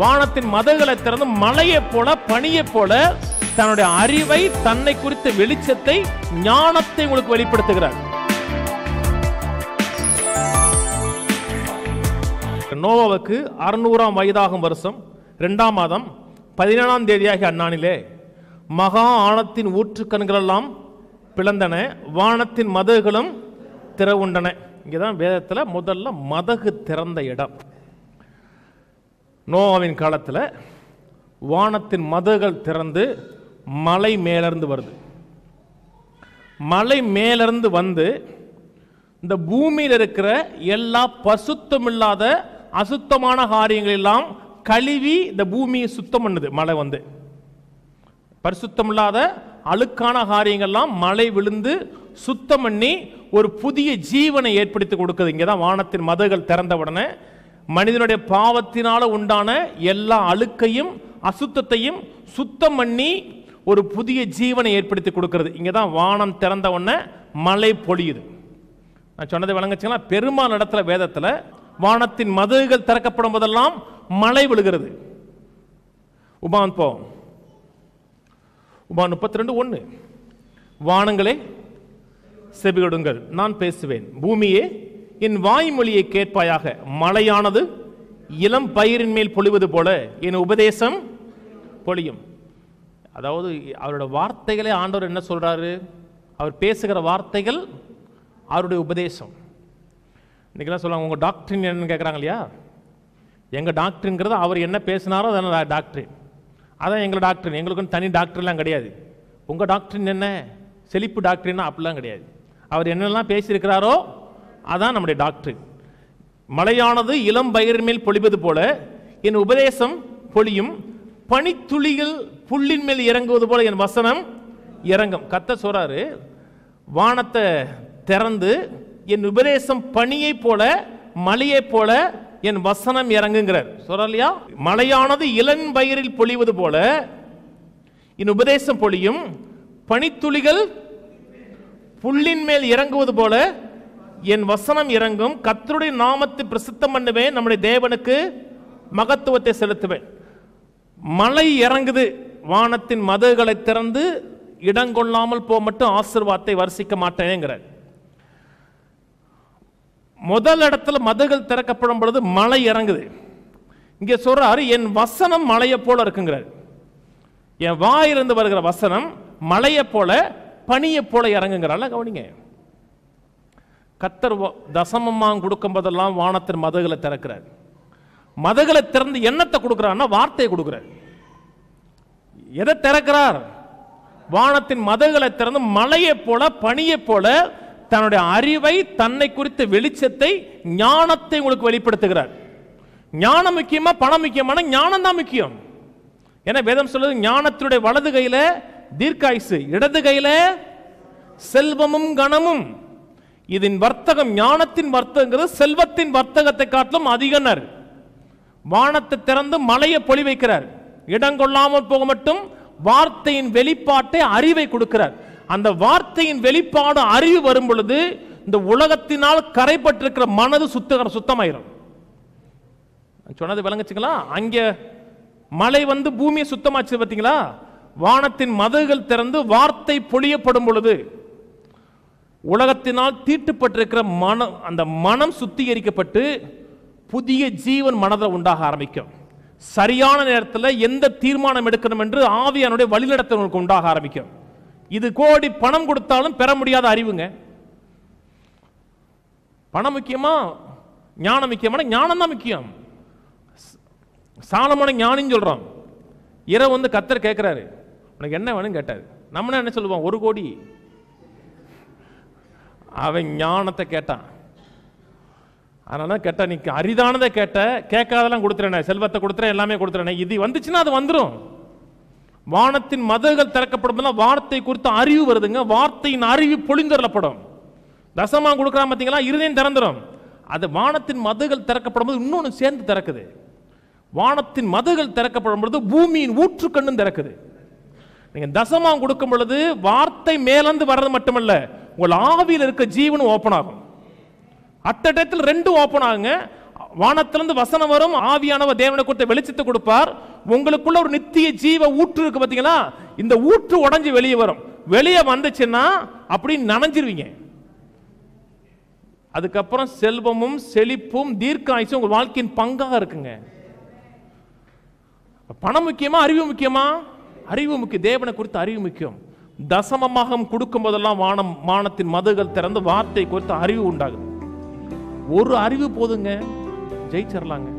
வானத்தின் மதங்களை திறந்து மலையை போல பணியை போல தன்னுடைய அறிவை தன்னை குறித்த வெளிச்சத்தை ஞானத்தை உங்களுக்கு வெளிப்படுத்துகிறார் நோவாவுக்கு அறுநூறாம் வயதாகும் வருஷம் ரெண்டாம் மாதம் பதினேழாம் தேதியாகிய அண்ணானிலே மகா ஆணத்தின் ஊற்றுக்கண்களெல்லாம் பிளந்தன வானத்தின் மதகுகளும் திறவுண்டன இங்கேதான் வேதத்தில் முதல்ல மதகு திறந்த இடம் நோவாவின் காலத்தில் வானத்தின் மதகள் திறந்து மலை மேலேருந்து வருது மலை மேலேருந்து வந்து இந்த பூமியில் இருக்கிற எல்லா பசுத்தம் இல்லாத அசுத்தமான காரியங்கள் எல்லாம் கழுவி இந்த பூமியை சுத்தம் பண்ணுது மழை வந்து பரிசுத்தம் இல்லாத அழுக்கான காரியங்கள்லாம் மழை விழுந்து சுத்தம் பண்ணி ஒரு புதிய ஜீவனை ஏற்படுத்தி கொடுக்குது இங்கே தான் வானத்தின் மதகள் திறந்த உடனே மனிதனுடைய பாவத்தினால உண்டான எல்லா அழுக்கையும் அசுத்தத்தையும் சுத்தம் பண்ணி ஒரு புதிய ஜீவனை ஏற்படுத்தி கொடுக்கறது இங்கே தான் வானம் திறந்த உடனே மழை பொழியுது நான் சொன்னதை விளங்கச்சுன்னா பெருமாள் நடத்துல வேதத்தில் வானத்தின் மதுகள் திறக்கப்படும் போதெல்லாம் மழை விழுகிறது உபான் போ உபான் முப்பத்தி ரெண்டு ஒன்று வானங்களே செபிகொடுங்கள் நான் பேசுவேன் பூமியே என் வாய்மொழியை கேட்பாயாக மழையானது இளம் பயிரின் மேல் பொழிவது போல என் உபதேசம் பொழியும் அதாவது அவரோட வார்த்தைகளே ஆண்டவர் என்ன சொல்கிறாரு அவர் பேசுகிற வார்த்தைகள் அவருடைய உபதேசம் இன்றைக்கெல்லாம் சொல்லுவாங்க உங்கள் டாக்டர் என்னன்னு கேட்குறாங்க இல்லையா எங்கள் டாக்டருங்கிறது அவர் என்ன பேசினாரோ அதான் டாக்டர் அதான் எங்கள் டாக்டர் எங்களுக்கு தனி டாக்டர்லாம் கிடையாது உங்கள் டாக்டர் என்ன செழிப்பு டாக்டர்னா அப்படிலாம் கிடையாது அவர் என்னெல்லாம் பேசியிருக்கிறாரோ அதான் நம்முடைய டாக்டர் மழையானது இளம் பயிர் மேல் பொழிவது போல என் உபதேசம் பொழியும் பனித்துளிகள் புள்ளின் மேல் இறங்குவது போல என் வசனம் இறங்கும் கத்த சொல்றாரு வானத்தை திறந்து என் உபதேசம் பனியை போல மலையை போல என் வசனம் இறங்குங்கிறார் சொல்றலையா மழையானது இளம் பயிரில் பொழிவது போல என் உபதேசம் பொழியும் பனித்துளிகள் புள்ளின் மேல் இறங்குவது போல என் வசனம் இறங்கும் கத்தருடைய நாமத்தை பிரசித்தம் பண்ணுவேன் நம்முடைய தேவனுக்கு மகத்துவத்தை செலுத்துவேன் மலை இறங்குது வானத்தின் மதுகளை திறந்து இடங்கொள்ளாமல் போக மட்டும் ஆசிர்வாதத்தை வரிசிக்க மாட்டேங்கிறார் முதல் இடத்துல மதுகள் திறக்கப்படும் பொழுது மலை இறங்குது இங்கே சொல்கிறாரு என் வசனம் மலையை போல இருக்குங்கிறார் என் வாயிலிருந்து வருகிற வசனம் மலையை போல பனியை போல இறங்குங்கிறால கவனிங்க கத்தர் தசமமாக கொடுக்கும் போதெல்லாம் வானத்தின் மதகளை திறக்கிறார் மதகளை திறந்து எண்ணத்தை கொடுக்குறாருன்னா வார்த்தையை கொடுக்குறார் எதை திறக்கிறார் வானத்தின் மதகளை திறந்து மலையைப் போல பனியைப் போல தன்னுடைய அறிவை தன்னை குறித்த வெளிச்சத்தை ஞானத்தை உங்களுக்கு வெளிப்படுத்துகிறார் ஞானம் முக்கியமா பணம் முக்கியமான ஞானம் தான் முக்கியம் ஏன்னா வேதம் சொல்லுது ஞானத்தினுடைய வலது கையில தீர்க்காயுசு இடது கையில செல்வமும் கணமும் இதன் வர்த்தகம் ஞானத்தின் வர்த்தகங்கிறது செல்வத்தின் வர்த்தகத்தை காட்டிலும் அதிகனர் வானத்தை திறந்து மலையை பொழி வைக்கிறார் இடங்கொள்ளாமல் போக மட்டும் வார்த்தையின் வெளிப்பாட்டை அறிவை கொடுக்கிறார் அந்த வார்த்தையின் வெளிப்பாடு அறிவு வரும் பொழுது இந்த உலகத்தினால் கரைப்பட்டிருக்கிற மனது சுத்த சுத்தமாயிரும் சொன்னது விளங்குச்சுங்களா அங்கே மலை வந்து பூமியை சுத்தமாச்சு பார்த்தீங்களா வானத்தின் மதுகள் திறந்து வார்த்தை பொழியப்படும் பொழுது உலகத்தினால் தீட்டுப்பட்டிருக்கிற மனம் அந்த மனம் சுத்திகரிக்கப்பட்டு புதிய ஜீவன் மனதில் உண்டாக ஆரம்பிக்கும் சரியான நேரத்தில் எந்த தீர்மானம் எடுக்கணும் என்று ஆவியானுடைய வழிநடத்தவங்களுக்கு உண்டாக ஆரம்பிக்கும் இது கோடி பணம் கொடுத்தாலும் பெற முடியாத அறிவுங்க பணம் முக்கியமா ஞானம் முக்கியமான ஞானம் தான் முக்கியம் சாலமான ஞானின்னு சொல்றோம் இரவு வந்து கத்தர் கேட்கிறாரு உனக்கு என்ன வேணும்னு கேட்டாரு நம்மளே என்ன சொல்லுவோம் ஒரு கோடி அவன் ஞானத்தை கேட்டான் அதனால கேட்ட நீ அரிதானதை கேட்ட கேட்காதெல்லாம் கொடுத்துறேன் செல்வத்தை கொடுத்துற எல்லாமே கொடுத்துறேன் இது வந்துச்சுன்னா அது வந்துடும் வானத்தின் மதகுகள் திறக்கப்படும் வார்த்தை குறித்த அறிவு வருதுங்க வார்த்தையின் அறிவு பொழிந்தரப்படும் தசமா கொடுக்குறா பார்த்தீங்களா இருதயம் திறந்துடும் அது வானத்தின் மதுகள் திறக்கப்படும் போது இன்னொன்று சேர்ந்து திறக்குது வானத்தின் மதுகள் திறக்கப்படும் பொழுது பூமியின் ஊற்று கண்ணும் திறக்குது நீங்கள் தசமாம் கொடுக்கும் பொழுது வார்த்தை மேலேந்து வர்றது மட்டுமல்ல உங்கள் ஆவியில் இருக்க ஜீவனும் ஓப்பன் ஆகும் அத்த டயத்தில் ரெண்டும் ஓப்பன் ஆகுங்க வானத்திலிருந்து வசனம் வரும் ஆவியானவர் தேவனை கொடுத்த வெளிச்சத்தை கொடுப்பார் உங்களுக்குள்ள ஒரு நித்திய ஜீவ ஊற்று இருக்கு பார்த்தீங்களா இந்த ஊற்று உடஞ்சி வெளியே வரும் வெளியே வந்துச்சுன்னா அப்படின்னு நனைஞ்சிருவீங்க அதுக்கப்புறம் செல்வமும் செழிப்பும் தீர்க்காயுசும் உங்கள் வாழ்க்கையின் பங்காக இருக்குங்க பணம் முக்கியமா அறிவு முக்கியமா அறிவு முக்கியம் தேவனை குறித்த அறிவு முக்கியம் தசமமாகம் கொடுக்கும் போதெல்லாம் வானம் வானத்தின் மதுகள் திறந்து வார்த்தை குறித்த அறிவு உண்டாகுது ஒரு அறிவு போதுங்க ஜெயிச்சிடலாங்க